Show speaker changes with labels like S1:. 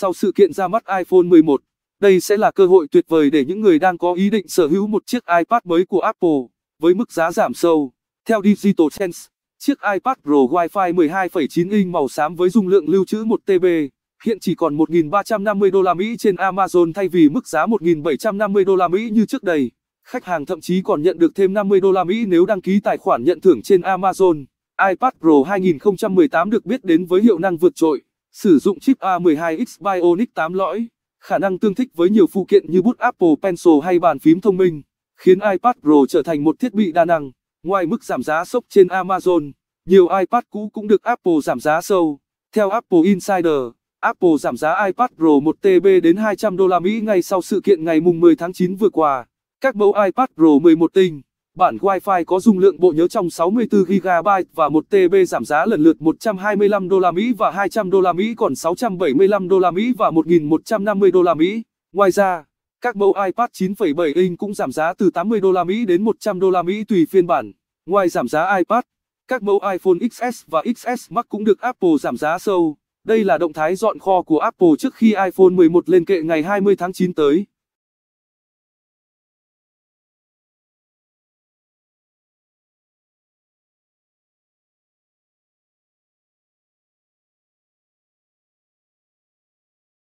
S1: Sau sự kiện ra mắt iPhone 11, đây sẽ là cơ hội tuyệt vời để những người đang có ý định sở hữu một chiếc iPad mới của Apple, với mức giá giảm sâu. Theo Digital Trends, chiếc iPad Pro Wi-Fi 12,9 inch màu xám với dung lượng lưu trữ 1 TB, hiện chỉ còn 1.350 đô la Mỹ trên Amazon thay vì mức giá 1.750 đô la Mỹ như trước đây. Khách hàng thậm chí còn nhận được thêm 50 đô la Mỹ nếu đăng ký tài khoản nhận thưởng trên Amazon. iPad Pro 2018 được biết đến với hiệu năng vượt trội Sử dụng chip A12X Bionic 8 lõi, khả năng tương thích với nhiều phụ kiện như bút Apple Pencil hay bàn phím thông minh, khiến iPad Pro trở thành một thiết bị đa năng. Ngoài mức giảm giá sốc trên Amazon, nhiều iPad cũ cũng được Apple giảm giá sâu. Theo Apple Insider, Apple giảm giá iPad Pro 1 TB đến 200 đô la Mỹ ngay sau sự kiện ngày mùng 10 tháng 9 vừa qua. Các mẫu iPad Pro 11 inch Bản Wi-Fi có dung lượng bộ nhớ trong 64GB và 1 TB giảm giá lần lượt 125 đô la Mỹ và 200 đô la Mỹ còn 675 đô la Mỹ và 1150 đô la Mỹ. Ngoài ra, các mẫu iPad 9,7 inch cũng giảm giá từ 80 đô la Mỹ đến 100 đô la Mỹ tùy phiên bản. Ngoài giảm giá iPad, các mẫu iPhone XS và XS Max cũng được Apple giảm giá sâu. Đây là động thái dọn kho của Apple trước khi iPhone 11 lên kệ ngày 20 tháng 9 tới.